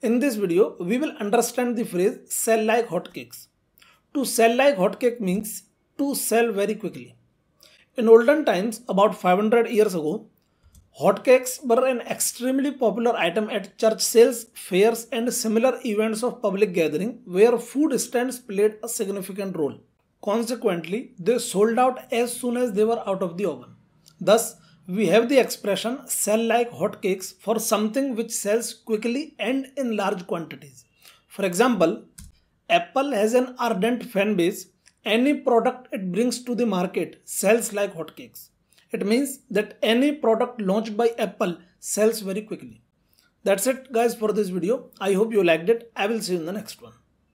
In this video, we will understand the phrase sell like hotcakes. To sell like hotcake means to sell very quickly. In olden times, about 500 years ago, hotcakes were an extremely popular item at church sales, fairs and similar events of public gathering where food stands played a significant role. Consequently, they sold out as soon as they were out of the oven. Thus, we have the expression sell like hotcakes for something which sells quickly and in large quantities. For example, Apple has an ardent fan base. Any product it brings to the market sells like hotcakes. It means that any product launched by Apple sells very quickly. That's it guys for this video. I hope you liked it. I will see you in the next one.